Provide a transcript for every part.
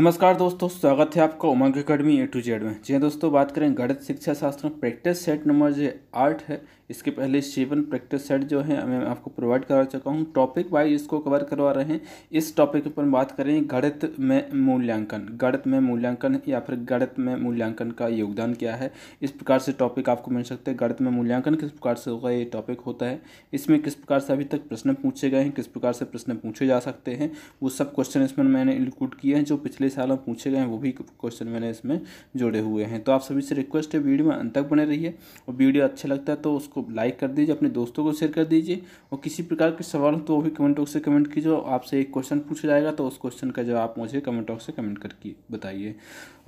नमस्कार दोस्तों स्वागत है आपका Umang academy A to Z में जी हाँ दोस्तों बात करें गणित शिक्षा शास्त्र में प्रैक्टिस सेट नंबर जो आठ है इसके पहले सेवन प्रैक्टिस सेट जो है मैं आपको प्रोवाइड करा चुका हूँ टॉपिक वाइज इसको कवर करवा रहे हैं इस टॉपिक पर बात करें गणित में मूल्यांकन गणित में मूल्यांकन या फिर गणित में मूल्यांकन का योगदान क्या है इस प्रकार से टॉपिक आपको मिल सकते हैं गणित में मूल्यांकन किस प्रकार से होगा ये टॉपिक होता है इसमें किस प्रकार से अभी तक प्रश्न पूछे गए हैं किस प्रकार से प्रश्न पूछे जा सकते हैं वो सब क्वेश्चन इसमें मैंने इंक्लूड किए हैं जो पिछले साल में पूछे गए हैं वो भी क्वेश्चन मैंने इसमें जुड़े हुए हैं तो आप सभी से रिक्वेस्ट है वीडियो में अंत तक बने रहिए और वीडियो अच्छा लगता है तो उसको को लाइक कर दीजिए अपने दोस्तों को शेयर कर दीजिए और किसी प्रकार के सवाल हो तो वो भी कमेंट बॉक्स से कमेंट कीजिए आपसे एक क्वेश्चन पूछा जाएगा तो उस क्वेश्चन का जवाब मुझे कमेंट बॉक्स से कमेंट करके बताइए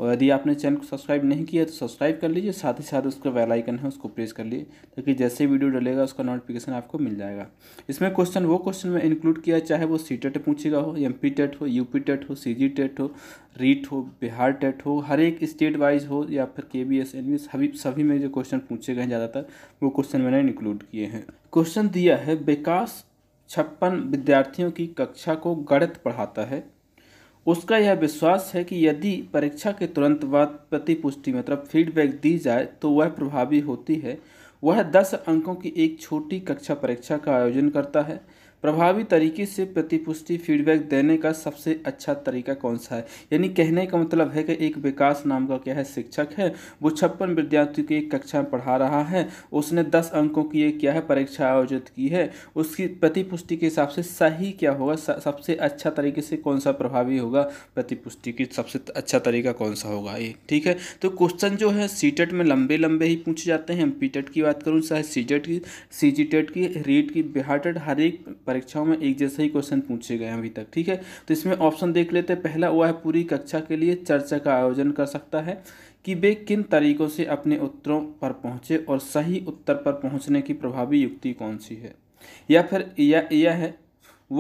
और यदि आपने चैनल को सब्सक्राइब नहीं किया तो सब्सक्राइब कर लीजिए साथ ही साथ उसका वेलाइकन है उसको प्रेस कर लिए ताकि जैसे वीडियो डलेगा उसका नोटिफिकेशन आपको मिल जाएगा इसमें क्वेश्चन वो क्वेश्चन में इंक्लूड किया चाहे वो सी टेट e पूछेगा हो एम पी टेट हो यू पी टेट हो सी जी टेट हो रीट e हो बिहार टेट e हो हर एक स्टेट वाइज हो या फिर के बी एस एन बी सभी सभी में जो क्वेश्चन पूछे गए ज़्यादातर वो क्वेश्चन क्वेश्चन मैंने इंक्लूड किए हैं क्वेश्चन दिया है विकास छप्पन विद्यार्थियों की कक्षा को गणित पढ़ाता है उसका यह विश्वास है कि यदि परीक्षा के तुरंत बाद प्रतिपुष्टि मतलब फीडबैक दी जाए तो वह प्रभावी होती है वह दस अंकों की एक छोटी कक्षा परीक्षा का आयोजन करता है प्रभावी तरीके से प्रतिपुष्टि फीडबैक देने का सबसे अच्छा तरीका कौन सा है यानी कहने का मतलब है कि एक विकास नाम का क्या है शिक्षक है वो छप्पन विद्यार्थियों की एक कक्षा में पढ़ा रहा है उसने दस अंकों की एक क्या है परीक्षा आयोजित की है उसकी प्रतिपुष्टि के हिसाब से सही क्या होगा सबसे अच्छा तरीके से कौन सा प्रभावी होगा प्रतिपुष्टि की सबसे अच्छा तरीका कौन सा होगा ये ठीक है तो क्वेश्चन जो है सीटेट में लंबे लंबे ही पूछे जाते हैं पी पीटेट की बात करूँ चाहे सीटेट की सी की रीट की बिहार हर एक परीक्षाओं में एक जैसे ही क्वेश्चन पूछे गए हैं अभी तक ठीक है तो इसमें ऑप्शन देख लेते हैं पहला वह है पूरी कक्षा के लिए चर्चा का आयोजन कर सकता है कि वे किन तरीकों से अपने उत्तरों पर पहुँचे और सही उत्तर पर पहुँचने की प्रभावी युक्ति कौन सी है या फिर यह यह है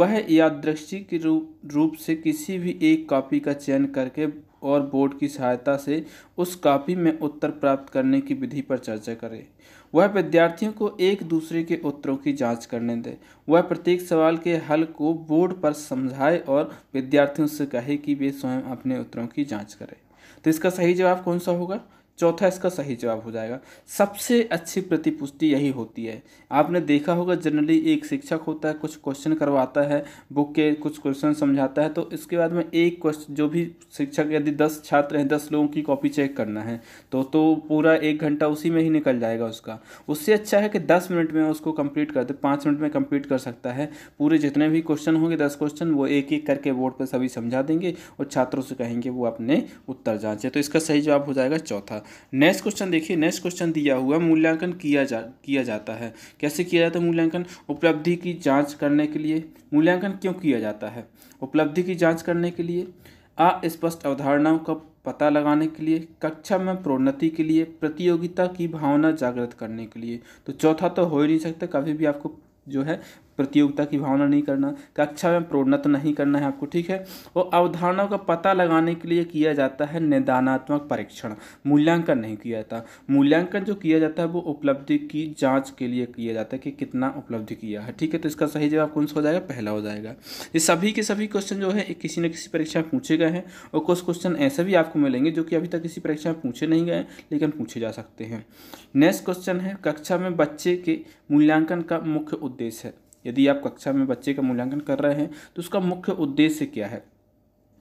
वह यादृश्चिक रूप रूप से किसी भी एक कॉपी का चयन करके और बोर्ड की सहायता से उस कॉपी में उत्तर प्राप्त करने की विधि पर चर्चा करें वह विद्यार्थियों को एक दूसरे के उत्तरों की जांच करने दे वह प्रत्येक सवाल के हल को बोर्ड पर समझाए और विद्यार्थियों से कहे कि वे स्वयं अपने उत्तरों की जाँच करें तो इसका सही जवाब कौन सा होगा चौथा इसका सही जवाब हो जाएगा सबसे अच्छी प्रतिपुष्टि यही होती है आपने देखा होगा जनरली एक शिक्षक होता है कुछ क्वेश्चन करवाता है बुक के कुछ क्वेश्चन समझाता है तो इसके बाद में एक क्वेश्चन जो भी शिक्षक यदि दस छात्र हैं दस लोगों की कॉपी चेक करना है तो तो पूरा एक घंटा उसी में ही निकल जाएगा उसका उससे अच्छा है कि दस मिनट में उसको कंप्लीट कर दे पाँच मिनट में कंप्लीट कर सकता है पूरे जितने भी क्वेश्चन होंगे दस क्वेश्चन वो एक एक करके बोर्ड पर सभी समझा देंगे और छात्रों से कहेंगे वो अपने उत्तर जाँचें तो इसका सही जवाब हो जाएगा चौथा नेक्स्ट क्वेश्चन देखिए नेक्स्ट क्वेश्चन दिया हुआ मूल्यांकन किया जा किया जाता है कैसे किया जाता है मूल्यांकन उपलब्धि की जांच करने के लिए मूल्यांकन क्यों किया जाता है उपलब्धि की जांच करने के लिए अस्पष्ट अवधारणाओं का पता लगाने के लिए कक्षा में प्रोन्नति के लिए प्रतियोगिता की भावना जागृत करने के लिए तो चौथा तो हो ही नहीं सकता कभी भी आपको जो है प्रतियोगिता की भावना नहीं करना कक्षा अच्छा में प्रोन्नत तो नहीं करना है आपको ठीक है और अवधारणाओं का पता लगाने के लिए किया जाता है निदानात्मक परीक्षण मूल्यांकन नहीं किया जाता मूल्यांकन जो किया जाता है वो उपलब्धि की जाँच के लिए किया जाता है कि कितना उपलब्धि किया है ठीक है तो इसका सही जवाब कौन सा हो जाएगा पहला हो जाएगा ये सभी के सभी क्वेश्चन जो है किसी न किसी परीक्षा में पूछे गए हैं और कुछ क्वेश्चन ऐसे भी आपको मिलेंगे जो कि अभी तक किसी परीक्षा में पूछे नहीं गए लेकिन पूछे जा सकते हैं नेक्स्ट क्वेश्चन है कक्षा में बच्चे के मूल्यांकन का मुख्य उद्देश्य है यदि आप कक्षा में बच्चे का मूल्यांकन कर रहे हैं तो उसका मुख्य उद्देश्य क्या है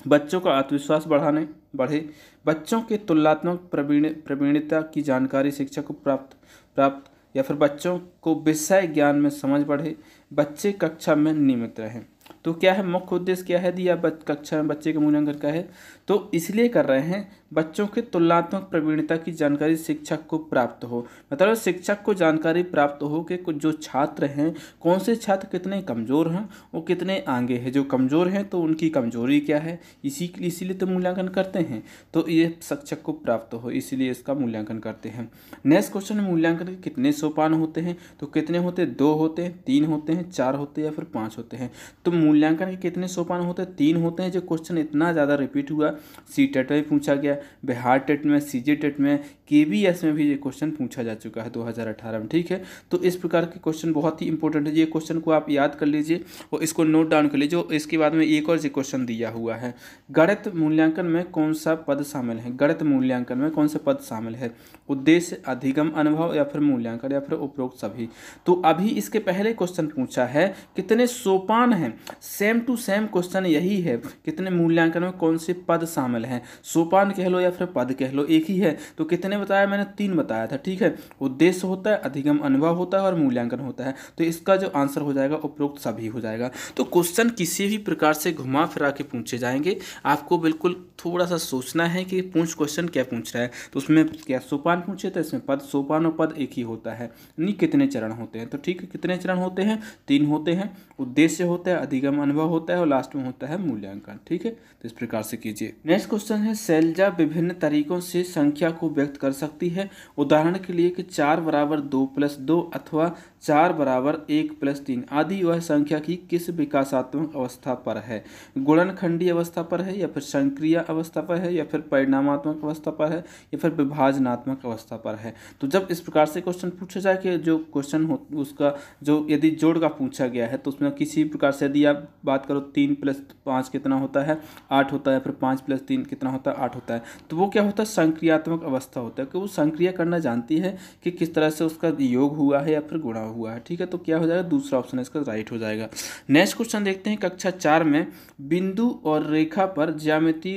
बच्चों का आत्मविश्वास बढ़ाने बढ़े बच्चों के तुलनात्मक प्रवीण प्रवीणता की जानकारी शिक्षा को प्राप्त प्राप्त या फिर बच्चों को विषय ज्ञान में समझ बढ़े बच्चे कक्षा में नियमित रहें तो क्या है मुख्य उद्देश्य क्या है यदि आप कक्षा में बच्चे का मूल्यांकन का है तो इसलिए कर रहे हैं बच्चों के तुलनात्मक प्रवीणता की जानकारी शिक्षक को प्राप्त हो मतलब शिक्षक को जानकारी प्राप्त हो कि जो छात्र हैं कौन से छात्र कितने कमज़ोर हैं और कितने आगे हैं जो कमज़ोर हैं तो उनकी कमज़ोरी क्या है इसी इसीलिए तो मूल्यांकन करते हैं तो ये शिक्षक को प्राप्त हो इसीलिए इसका मूल्यांकन करते हैं नेक्स्ट क्वेश्चन मूल्यांकन के कितने सोपान होते हैं तो कितने होते हैं दो होते हैं तीन होते हैं चार होते हैं या फिर पाँच होते हैं तो मूल्यांकन के कितने सोपान होते हैं तीन होते हैं जो क्वेश्चन इतना ज़्यादा रिपीट हुआ सी टेट में पूछा गया बिहार टेट में सी जे टेट में के बी एस में भी ये क्वेश्चन पूछा जा चुका है 2018 में ठीक है तो इस प्रकार के क्वेश्चन बहुत ही इंपॉर्टेंट है ये क्वेश्चन को आप याद कर लीजिए और इसको नोट डाउन कर लीजिए और इसके बाद में एक और जो क्वेश्चन दिया हुआ है गणित मूल्यांकन में कौन सा पद शामिल है गणित मूल्यांकन में कौन सा पद शामिल है उद्देश्य अधिगम अनुभव या फिर मूल्यांकन या फिर उपरोक्त सभी तो अभी इसके पहले क्वेश्चन पूछा है कितने सोपान हैं सेम टू सेम क्वेश्चन यही है कितने मूल्यांकन में कौन से पद शामिल हैं सोपान कह लो या फिर पद कह लो एक ही है तो कितने बताया मैंने तीन बताया था ठीक है उद्देश्य होता है अधिगम अनुभव होता है और मूल्यांकन होता है तो इसका जो आंसर हो जाएगा उपरोक्त सभी हो जाएगा तो क्वेश्चन किसी भी प्रकार से घुमा फिरा के पूछे जाएंगे आपको बिल्कुल थोड़ा सा सोचना है कि पूछ क्वेश्चन क्या पूछ रहा है तो उसमें क्या सोपान पूछे तो इसमें पद सोपान और पद एक ही होता है यानी कितने चरण होते हैं तो ठीक है कितने चरण होते हैं तीन होते हैं उद्देश्य होता है अधिगम अनुभव होता है और लास्ट में होता है मूल्यांकन ठीक है तो इस प्रकार से कीजिए नेक्स्ट क्वेश्चन है सैलजा विभिन्न तरीकों से संख्या को व्यक्त कर सकती है उदाहरण के लिए कि चार बराबर दो प्लस दो अथवा चार बराबर एक प्लस तीन आदि वह संख्या की किस विकासात्मक अवस्था पर है गुणनखंडी अवस्था पर है या फिर संक्रिय अवस्था पर है या फिर परिणामात्मक अवस्था पर है या फिर विभाजनात्मक अवस्था पर है तो जब इस प्रकार से क्वेश्चन पूछा जाए कि जो क्वेश्चन हो उसका जो यदि जोड़ का पूछा गया है तो उसमें किसी प्रकार से यदि आप बात करो तीन प्लस पाँच कितना होता है आठ होता है फिर पाँच पाँच प्लस तीन कितना होता है आठ होता है तो वो क्या होता है संक्रियात्मक अवस्था होता है कि वो संक्रिया करना जानती है कि किस तरह से उसका योग हुआ है या फिर गुणा हुआ है ठीक है तो क्या हो जाएगा दूसरा ऑप्शन इसका राइट हो जाएगा नेक्स्ट क्वेश्चन देखते हैं कक्षा चार में बिंदु और रेखा पर ज्यामिति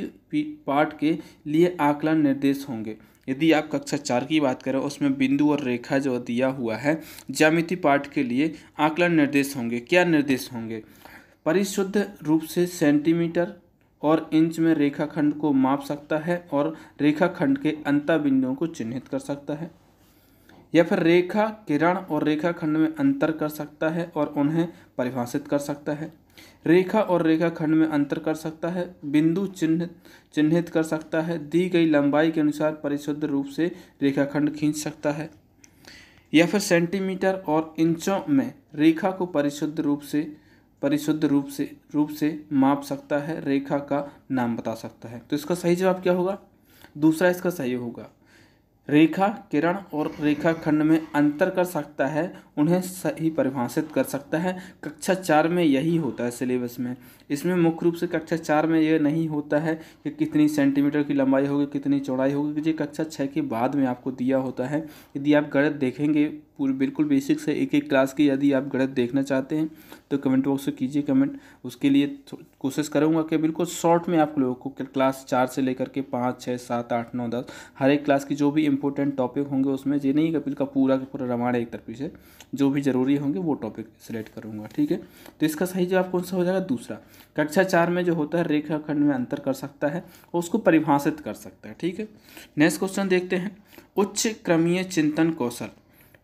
पाठ के लिए आकलन निर्देश होंगे यदि आप कक्षा चार की बात करें उसमें बिंदु और रेखा जो दिया हुआ है ज्यामिति पाठ के लिए आकलन निर्देश होंगे क्या निर्देश होंगे परिशुद्ध रूप से सेंटीमीटर और इंच में रेखाखंड को माप सकता है और रेखाखंड के अंता बिंदुओं को चिन्हित कर सकता है या फिर रेखा किरण और रेखाखंड में अंतर कर सकता है और उन्हें परिभाषित कर सकता है रेखा और रेखाखंड में अंतर कर सकता है बिंदु चिन्हित चिन्हित कर सकता है दी गई लंबाई के अनुसार परिशुद्ध रूप से रेखाखंड खींच सकता है या फिर सेंटीमीटर और इंचों में रेखा को परिशुद्ध रूप से परिशुद्ध रूप से रूप से माप सकता है रेखा का नाम बता सकता है तो इसका सही जवाब क्या होगा दूसरा इसका सही होगा रेखा किरण और रेखा खंड में अंतर कर सकता है उन्हें सही परिभाषित कर सकता है कक्षा चार में यही होता है सिलेबस में इसमें मुख्य रूप से कक्षा चार में यह नहीं होता है कि कितनी सेंटीमीटर की लंबाई होगी कितनी चौड़ाई होगी ये कक्षा छः के बाद में आपको दिया होता है यदि आप गणित देखेंगे पूरी बिल्कुल बेसिक से एक एक क्लास की यदि आप गणित देखना चाहते हैं तो कमेंट बॉक्स में कीजिए कमेंट उसके लिए कोशिश करूँगा कि बिल्कुल शॉर्ट में आप लोगों को क्लास चार से लेकर के पाँच छः सात आठ नौ दस हर एक क्लास की जो भी इंपॉर्टेंट टॉपिक होंगे उसमें ये नहीं कपिल का पूरा का पूरा रामायण एक तरफी से जो भी ज़रूरी होंगे वो टॉपिक सेलेक्ट करूँगा ठीक है तो इसका सही जवाब कौन सा हो जाएगा दूसरा कक्षा चार में जो होता है रेखाखंड में अंतर कर सकता है और उसको परिभाषित कर सकता है ठीक है नेक्स्ट क्वेश्चन देखते हैं उच्च क्रमीय चिंतन कौशल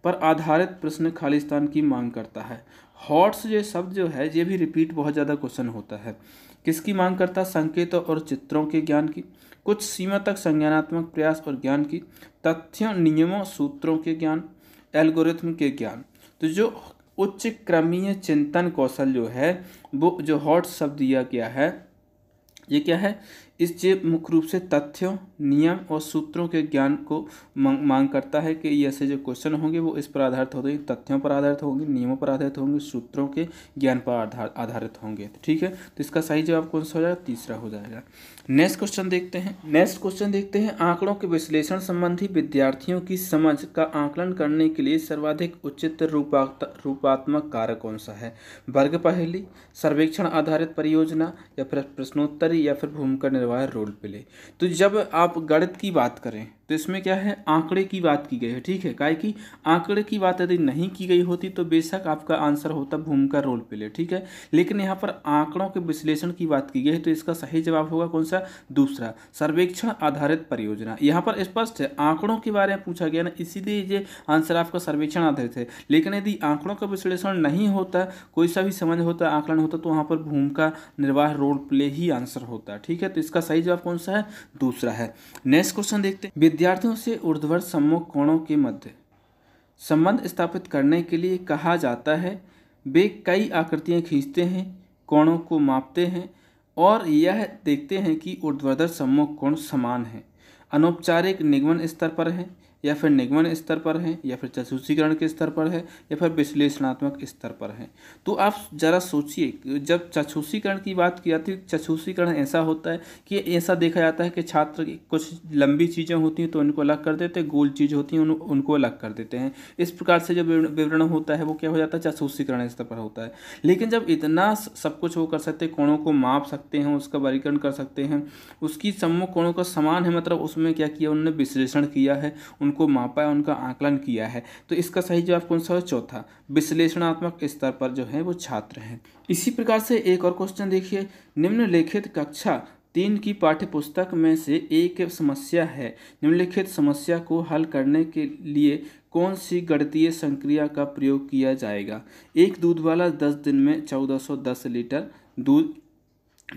पर आधारित प्रश्न खालिस्तान की मांग करता है हॉट्स ये शब्द जो है ये भी रिपीट बहुत ज़्यादा क्वेश्चन होता है किसकी मांग करता है संकेतों और चित्रों के ज्ञान की कुछ सीमा तक संज्ञानात्मक प्रयास और ज्ञान की तथ्यों नियमों सूत्रों के ज्ञान एल्गोरिथम के ज्ञान तो जो उच्च क्रमीय चिंतन कौशल जो है वो जो हॉट शब्द दिया गया है ये क्या है इस जेब मुख्य रूप से तथ्यों नियम और सूत्रों के ज्ञान को मांग मांग करता है कि ऐसे जो क्वेश्चन होंगे वो इस पर आधारित होते हैं तथ्यों पर आधारित होंगे नियमों पर आधारित होंगे सूत्रों के ज्ञान पर आधार आधारित होंगे ठीक है तो इसका सही जवाब कौन सा हो जाएगा तीसरा हो जाएगा नेक्स्ट क्वेश्चन देखते हैं नेक्स्ट क्वेश्चन देखते हैं आंकड़ों के विश्लेषण संबंधी विद्यार्थियों की समझ का आंकलन करने के लिए सर्वाधिक उचित रूपात्मक कार्य कौन सा है वर्ग पहली सर्वेक्षण आधारित परियोजना या फिर प्रश्नोत्तरी या फिर भूमिका करवाया रोल प्ले तो जब आप गणित की बात करें तो इसमें क्या है आंकड़े की बात की गई है ठीक है काहे की आंकड़े की बात यदि नहीं की गई होती तो बेशक आपका आंसर होता भूमिका रोल प्ले ठीक है लेकिन यहाँ पर आंकड़ों के विश्लेषण की बात की गई है तो इसका सही जवाब होगा कौन सा दूसरा सर्वेक्षण आधारित परियोजना यहाँ पर स्पष्ट है आंकड़ों के बारे में पूछा गया ना इसीलिए ये आंसर आपका सर्वेक्षण आधारित है लेकिन यदि आंकड़ों का विश्लेषण नहीं होता कोई सा भी समझ होता आंकलन होता तो वहाँ पर भूमिका निर्वाह रोल प्ले ही आंसर होता ठीक है तो इसका सही जवाब कौन सा है दूसरा है नेक्स्ट क्वेश्चन देखते हैं विद्यार्थियों से ऊर्ध्वर सम्मुख कोणों के मध्य संबंध स्थापित करने के लिए कहा जाता है वे कई आकृतियाँ खींचते हैं कोणों को मापते हैं और यह देखते हैं कि ऊर्ध्वाधर सम्मुख कोण समान है अनौपचारिक निगमन स्तर पर है या फिर निगमन स्तर पर है या फिर चसूसीकरण के स्तर पर है या फिर विश्लेषणात्मक स्तर पर है तो आप ज़रा सोचिए जब चछूसीकरण की बात की जाती है चछूसीकरण ऐसा होता है कि ऐसा देखा जाता है कि छात्र कुछ लंबी चीज़ें होती हैं तो उनको अलग कर देते हैं गोल चीज़ होती हैं उनको अलग कर देते हैं इस प्रकार से जो विवरण होता है वो क्या हो जाता है चछूसीकरण स्तर पर होता है लेकिन जब इतना सब कुछ वो कर सकते हैं कोणों को माप सकते हैं उसका वर्गीकरण कर सकते हैं उसकी सम्मुख कोणों का समान है मतलब उसमें क्या किया उन्होंने विश्लेषण किया है उनको मापा है उनका आकलन किया है तो इसका सही जवाब कौन सा है चौथा विश्लेषणात्मक स्तर पर जो है वो छात्र हैं इसी प्रकार से एक और क्वेश्चन देखिए निम्नलिखित कक्षा तीन की पाठ्य पुस्तक में से एक समस्या है निम्नलिखित समस्या को हल करने के लिए कौन सी गणतीय संक्रिया का प्रयोग किया जाएगा एक दूध वाला दस दिन में चौदह सौ दस लीटर दूध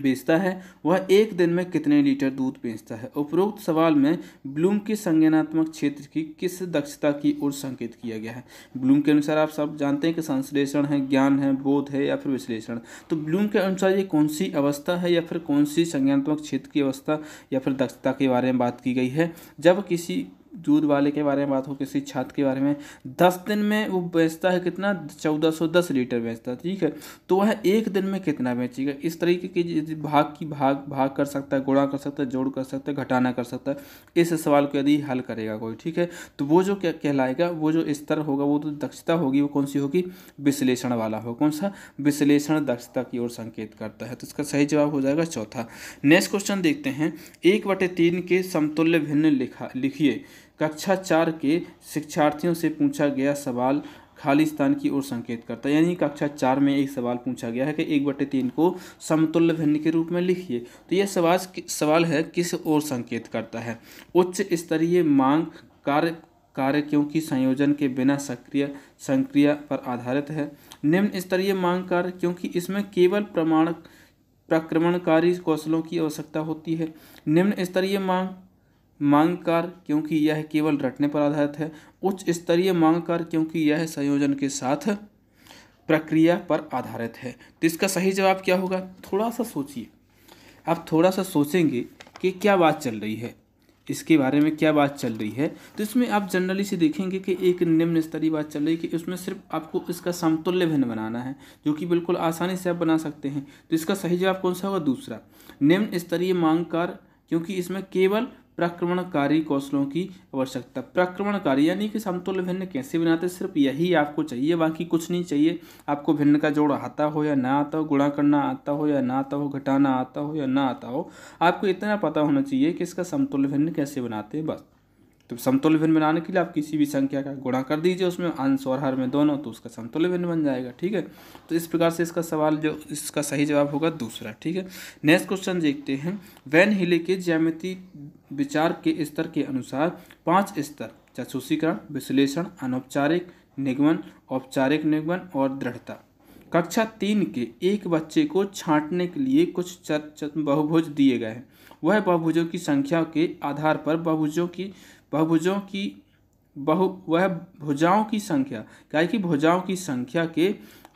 बेचता है वह एक दिन में कितने लीटर दूध बेचता है उपरोक्त सवाल में ब्लूम के संज्ञानात्मक क्षेत्र की किस दक्षता की ओर संकेत किया गया है ब्लूम के अनुसार आप सब जानते हैं कि संश्लेषण है ज्ञान है बोध है या फिर विश्लेषण तो ब्लूम के अनुसार ये कौन सी अवस्था है या फिर कौन सी संज्ञानात्मक क्षेत्र की अवस्था या फिर दक्षता के बारे में बात की गई है जब किसी दूध वाले के बारे में बात हो किसी छात के बारे में दस दिन में वो बेचता है कितना चौदह सौ दस लीटर बेचता है ठीक है तो वह एक दिन में कितना बेचेगा इस तरीके की भाग की भाग भाग कर सकता है गुणा कर सकता है जोड़ कर सकता है घटाना कर सकता है इस सवाल को यदि हल करेगा कोई ठीक है तो वो जो क्या कहलाएगा वो जो स्तर होगा वो तो दक्षता होगी वो कौन सी होगी विश्लेषण वाला हो कौन सा विश्लेषण दक्षता की ओर संकेत करता है तो इसका सही जवाब हो जाएगा चौथा नेक्स्ट क्वेश्चन देखते हैं एक बटे तीन के समतुल्य भिन्न लिखा लिखिए कक्षा चार के शिक्षार्थियों से पूछा गया सवाल खालिस्तान की ओर संकेत करता है यानी कक्षा चार में एक सवाल पूछा गया है कि एक बटे तीन को समतुल्य भिन्न के रूप में लिखिए तो यह सवाल सवाल है किस ओर संकेत करता है उच्च स्तरीय मांग कार्य कार्यों की संयोजन के बिना सक्रिय संक्रिय पर आधारित है निम्न स्तरीय मांग कार्य क्योंकि इसमें केवल प्रमाण प्रक्रमणकारी कौशलों की आवश्यकता होती है निम्न स्तरीय मांग मांग कार्य क्योंकि यह केवल रटने पर आधारित है उच्च स्तरीय मांग कार्य क्योंकि यह संयोजन के साथ प्रक्रिया पर आधारित है तो इसका सही जवाब क्या होगा थोड़ा सा सोचिए आप थोड़ा सा सोचेंगे कि क्या बात चल रही है इसके बारे में क्या बात चल रही है तो इसमें आप जनरली से देखेंगे कि एक निम्न स्तरीय बात चल रही है कि उसमें सिर्फ आपको इसका समतुल्य भिन्न बनाना है जो कि बिल्कुल आसानी से आप बना सकते हैं तो इसका सही जवाब कौन सा होगा दूसरा निम्न स्तरीय मांग कार क्योंकि इसमें केवल प्रक्रमणकारी कौशलों की आवश्यकता प्रक्रमणकारी यानी कि समतुल्य भिन्न कैसे बनाते सिर्फ यही आपको चाहिए बाकी कुछ नहीं चाहिए आपको भिन्न का जोड़ आता हो या ना आता हो गुणा करना आता हो या ना आता हो घटाना आता हो या ना आता हो आपको इतना पता होना चाहिए कि इसका समतुल्य भिन्न कैसे बनाते हैं बस तो समतुल्य भिन्न बनाने के लिए आप किसी भी संख्या का गुणा कर दीजिए उसमें अंश और हर में दोनों तो उसका समतुल्य भिन्न बन जाएगा ठीक है तो इस प्रकार से इसका सवाल जो इसका सही जवाब होगा दूसरा ठीक है नेक्स्ट क्वेश्चन देखते हैं वैन हिले के ज्यामिति विचार के स्तर के अनुसार पाँच स्तर चतुषीकरण विश्लेषण अनौपचारिक निगमन औपचारिक निगमन और दृढ़ता कक्षा तीन के एक बच्चे को छांटने के लिए कुछ बहुभुज दिए गए हैं वह बहुभुजों की संख्या के आधार पर बहुभुजों की बहुभुजों की बहु वह भुजाओं की संख्या क्या कि भुजाओं की संख्या के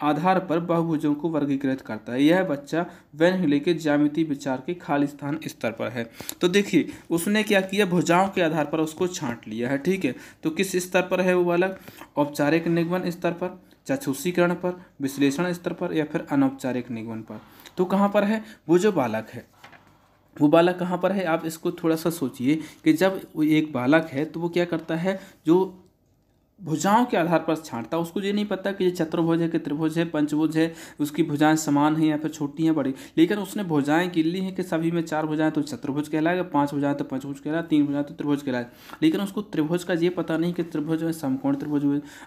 आधार पर बहुभुजों को वर्गीकृत करता है यह बच्चा वेन हिले के ज्यामिति विचार के खाली स्थान स्तर पर है तो देखिए उसने क्या किया भुजाओं के आधार पर उसको छांट लिया है ठीक है तो किस स्तर पर है वो वाला औपचारिक निगमन स्तर पर चक्षुषीकरण पर विश्लेषण स्तर पर या फिर अनौपचारिक निगमन पर तो कहाँ पर है वो जो बालक है वो बालक कहाँ पर है आप इसको थोड़ा सा सोचिए कि जब एक बालक है तो वो क्या करता है जो भुजाओं के आधार पर छांटता उसको ये नहीं पता कि ये चतुर्भुज है कि त्रिभुज है पंचभुज है उसकी भुजाएं समान है या फिर छोटी हैं बड़ी लेकिन उसने भुजाएं ली हैं कि सभी में चार भुजाएं तो चतुर्भुज कहलाएगा पांच भुजाएं तो पंचभुज कहलाएगा तीन भुजाएं तो त्रिभुज कहलाएगा लेकिन उसको त्रिभुज का ये पता नहीं कि त्रिभुज में समकोण त्रिभुज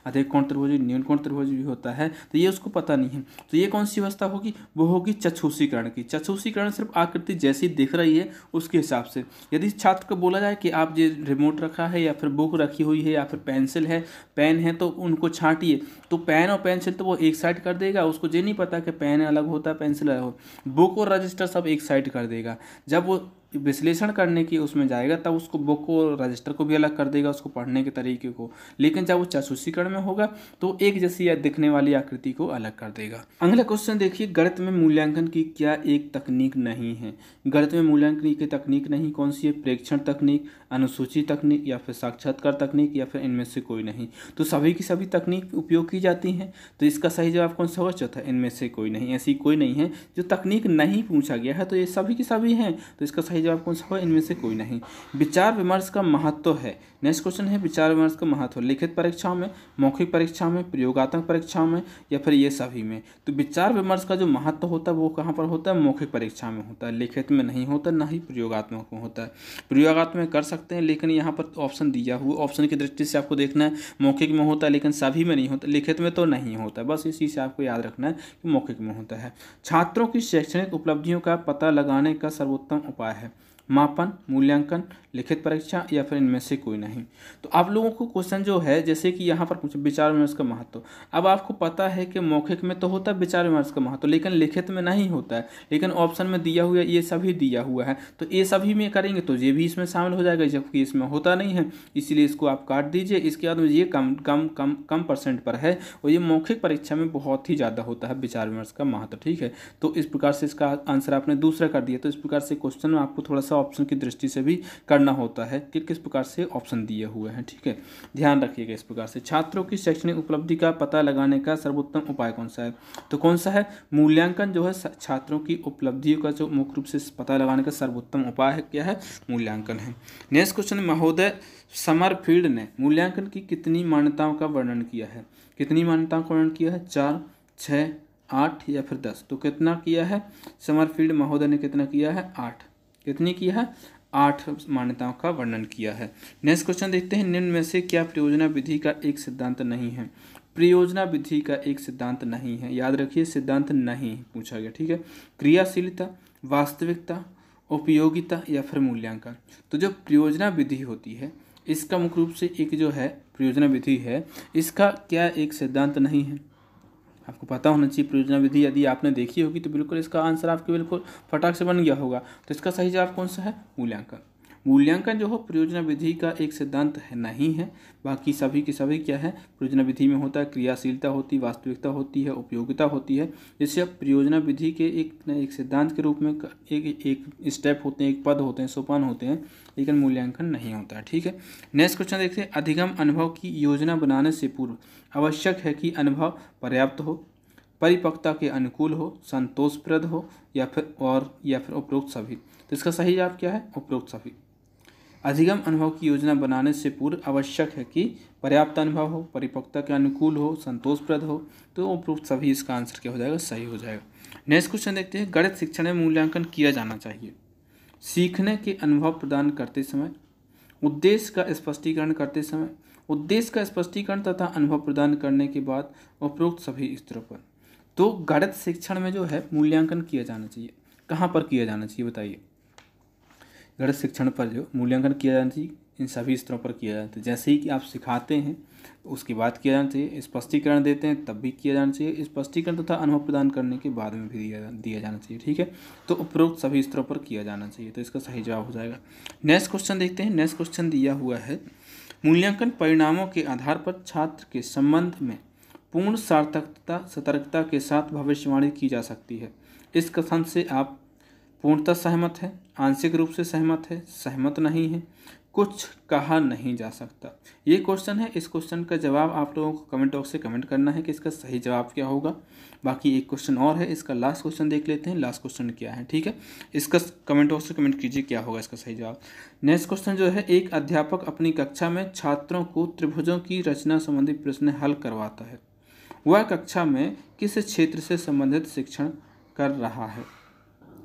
अधिक कोण त्रिभुज न्यून कोण त्रिभुज भी होता है तो ये उसको पता नहीं है तो ये कौन सी अवस्था होगी वो होगी चक्षुषीकरण की चक्षुषीकरण सिर्फ आकृति जैसी दिख रही है उसके हिसाब से यदि छात्र को बोला जाए कि आप ये रिमोट रखा है या फिर बुक रखी हुई है या फिर पेंसिल है पेन है तो उनको छाँटिए तो पेन और पेंसिल तो वो एक साइड कर देगा उसको ये नहीं पता कि पेन अलग होता है पेंसिल अलग हो बुक और रजिस्टर सब एक साइड कर देगा जब वो विश्लेषण करने की उसमें जाएगा तब उसको बुक को रजिस्टर को भी अलग कर देगा उसको पढ़ने के तरीके को लेकिन जब वो चासूसीकरण में होगा तो एक जैसी या दिखने वाली आकृति को अलग कर देगा अगला क्वेश्चन देखिए गणित में मूल्यांकन की क्या एक तकनीक नहीं है गणित में मूल्यांकन की तकनीक नहीं कौन सी है प्रेक्षण तकनीक अनुसूची तकनीक या फिर साक्षात्कार तकनीक या फिर इनमें से कोई नहीं तो सभी की सभी तकनीक उपयोग की जाती हैं तो इसका सही जवाब कौन सा हो चौथा इनमें से कोई नहीं ऐसी कोई नहीं है जो तकनीक नहीं पूछा गया है तो ये सभी की सभी हैं तो इसका सही सही जवाब कौन सा होगा इनमें से कोई नहीं विचार विमर्श का महत्व है नेक्स्ट क्वेश्चन है विचार विमर्श का महत्व लिखित परीक्षाओं में मौखिक परीक्षाओं में प्रयोगात्मक परीक्षाओं में या फिर ये सभी में तो विचार विमर्श का जो महत्व होता है वो कहाँ पर होता है मौखिक परीक्षा में होता है लिखित में नहीं होता ना ही प्रयोगात्मक में होता है प्रयोगात्मक कर सकते हैं लेकिन यहाँ पर ऑप्शन दिया हुआ ऑप्शन की दृष्टि से आपको देखना है मौखिक में होता है लेकिन सभी में नहीं होता लिखित में तो नहीं होता बस इसी से आपको याद रखना है कि मौखिक में होता है छात्रों की शैक्षणिक उपलब्धियों का पता लगाने का सर्वोत्तम उपाय है मापन मूल्यांकन लिखित परीक्षा या फिर इनमें से कोई नहीं तो आप लोगों को क्वेश्चन जो है जैसे कि यहाँ पर विचार विमर्श का महत्व अब आपको पता है कि मौखिक में तो होता है विचार विमर्श का महत्व लेकिन लिखित में नहीं होता है लेकिन ऑप्शन में दिया हुआ ये सभी दिया हुआ है तो ये सभी में करेंगे तो ये भी इसमें शामिल हो जाएगा जबकि इसमें होता नहीं है इसीलिए इसको आप काट दीजिए इसके बाद ये कम कम कम कम परसेंट पर है और ये मौखिक परीक्षा में बहुत ही ज़्यादा होता है विचार विमर्श का महत्व ठीक है तो इस प्रकार से इसका आंसर आपने दूसरा कर दिया तो इस प्रकार से क्वेश्चन आपको थोड़ा सा ऑप्शन की दृष्टि से भी कर करना होता है कि किस प्रकार से ऑप्शन दिए हुए हैं ठीक है ध्यान रखिएगा इस प्रकार से छात्रों की शैक्षणिक उपलब्धि का पता लगाने का सर्वोत्तम उपाय कौन सा है तो कौन सा है मूल्यांकन जो है छात्रों की उपलब्धियों का जो मुख्य रूप से पता लगाने का सर्वोत्तम उपाय है क्या है मूल्यांकन है नेक्स्ट क्वेश्चन महोदय समर फील्ड ने मूल्यांकन की कितनी मान्यताओं का वर्णन किया है कितनी मान्यताओं का वर्णन किया है चार छः आठ या फिर दस तो कितना किया है समरफील्ड महोदय ने कितना किया है आठ कितनी किया है आठ मान्यताओं का वर्णन किया है नेक्स्ट क्वेश्चन देखते हैं निम्न में से क्या प्रयोजना विधि का एक सिद्धांत नहीं है प्रयोजना विधि का एक सिद्धांत नहीं है याद रखिए सिद्धांत नहीं पूछा गया ठीक है क्रियाशीलता वास्तविकता उपयोगिता या फिर मूल्यांकन तो जो प्रयोजना विधि होती है इसका मुख्य रूप से एक जो है प्रयोजना विधि है इसका क्या एक सिद्धांत नहीं है आपको पता होना चाहिए प्रयोजना विधि यदि आपने देखी होगी तो बिल्कुल इसका आंसर आपके बिल्कुल फटाक से बन गया होगा तो इसका सही जवाब कौन सा है मूल्यांकन मूल्यांकन जो हो प्रयोजना विधि का एक सिद्धांत है नहीं है बाकी सभी के सभी क्या है प्रयोजना विधि में होता है क्रियाशीलता होती वास्तविकता होती है उपयोगिता होती है जिससे आप प्रयोजना विधि के एक एक सिद्धांत के रूप में एक एक स्टेप होते हैं एक पद होते हैं सोपान होते हैं लेकिन मूल्यांकन नहीं होता ठीक है नेक्स्ट क्वेश्चन देखते हैं अधिगम अनुभव की योजना बनाने से पूर्व आवश्यक है कि अनुभव पर्याप्त हो परिपक्वता के अनुकूल हो संतोषप्रद हो या फिर और या फिर उपरोक्त सभी तो इसका सही जवाब क्या है उपरोक्त सभी अधिगम अनुभव की योजना बनाने से पूर्व आवश्यक है कि पर्याप्त अनुभव हो परिपक्वता के अनुकूल हो संतोषप्रद हो तो उपरोक्त सभी इसका आंसर क्या हो जाएगा सही हो जाएगा नेक्स्ट क्वेश्चन देखते हैं गणित शिक्षण में मूल्यांकन किया जाना चाहिए सीखने के अनुभव प्रदान करते समय उद्देश्य का स्पष्टीकरण करते समय उद्देश्य का स्पष्टीकरण तथा अनुभव प्रदान करने के बाद उपरोक्त सभी स्तरों पर तो गणित शिक्षण में जो है मूल्यांकन किया जाना चाहिए कहाँ पर किया जाना चाहिए बताइए गणित शिक्षण पर जो मूल्यांकन किया जाना चाहिए इन सभी स्तरों पर किया जाना चाहिए जैसे ही कि आप सिखाते हैं तो उसके बाद किया जाना चाहिए स्पष्टीकरण देते हैं तब भी किया जाना चाहिए स्पष्टीकरण तथा अनुभव प्रदान करने के बाद में भी दिया दिया जाना चाहिए ठीक है तो उपरोक्त सभी स्तरों पर किया जाना चाहिए तो इसका सही जवाब हो जाएगा नेक्स्ट क्वेश्चन देखते हैं नेक्स्ट क्वेश्चन दिया हुआ है मूल्यांकन परिणामों के आधार पर छात्र के संबंध में पूर्ण सार्थकता सतर्कता के साथ भविष्यवाणी की जा सकती है इस कथन से आप पूर्णतः सहमत हैं आंशिक रूप से सहमत है सहमत नहीं है कुछ कहा नहीं जा सकता ये क्वेश्चन है इस क्वेश्चन का जवाब आप लोगों को कमेंट बॉक्स से कमेंट करना है कि इसका सही जवाब क्या होगा बाकी एक क्वेश्चन और है इसका लास्ट क्वेश्चन देख लेते हैं लास्ट क्वेश्चन क्या है ठीक है इसका कमेंट बॉक्स से कमेंट कीजिए क्या होगा इसका सही जवाब नेक्स्ट क्वेश्चन जो है एक अध्यापक अपनी कक्षा में छात्रों को त्रिभुजों की रचना संबंधी प्रश्न हल करवाता है वह कक्षा में किस क्षेत्र से संबंधित शिक्षण कर रहा है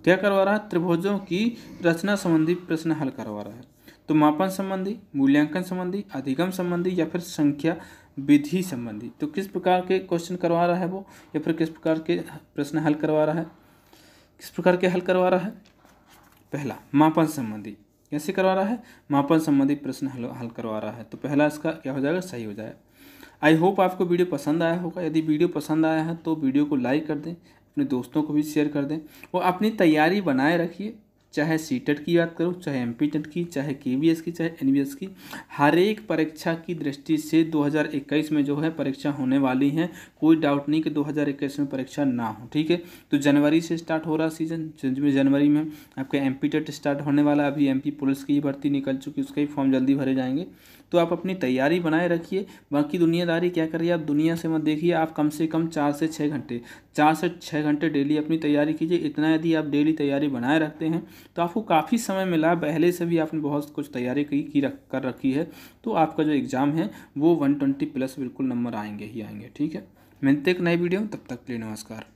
क्या करवा रहा है त्रिभुजों की रचना संबंधी प्रश्न हल करवा रहा है तो मापन संबंधी मूल्यांकन संबंधी अधिगम संबंधी या फिर संख्या विधि संबंधी तो किस प्रकार के क्वेश्चन करवा रहा है वो या फिर किस प्रकार के प्रश्न हल करवा रहा है किस प्रकार के हल करवा रहा है पहला मापन संबंधी कैसे करवा रहा है मापन संबंधी प्रश्न हल हल करवा रहा है तो पहला इसका क्या हो जाएगा सही हो जाएगा आई होप आपको वीडियो पसंद आया होगा यदि वीडियो पसंद आया है तो वीडियो को लाइक कर दें अपने दोस्तों को भी शेयर कर दें और अपनी तैयारी बनाए रखिए चाहे सी की बात करूँ चाहे एम की चाहे के की चाहे एन की हर एक परीक्षा की दृष्टि से 2021 में जो है परीक्षा होने वाली है कोई डाउट नहीं कि 2021 में परीक्षा ना हो ठीक है तो जनवरी से स्टार्ट हो रहा सीजन जनवरी में आपका एम स्टार्ट होने वाला अभी एम पुलिस की भर्ती निकल चुकी उसका ही फॉर्म जल्दी भरे जाएंगे तो आप अपनी तैयारी बनाए रखिए बाकी दुनियादारी क्या करिए आप दुनिया से मत देखिए आप कम से कम चार से छः घंटे चार से छः घंटे डेली अपनी तैयारी कीजिए इतना यदि आप डेली तैयारी बनाए रखते हैं तो आपको काफ़ी समय मिला पहले से भी आपने बहुत कुछ तैयारी की, की रख कर रखी है तो आपका जो एग्ज़ाम है वो वन ट्वेंटी प्लस बिल्कुल नंबर आएंगे ही आएंगे ठीक है मिलते एक नए वीडियो तब तक के लिए नमस्कार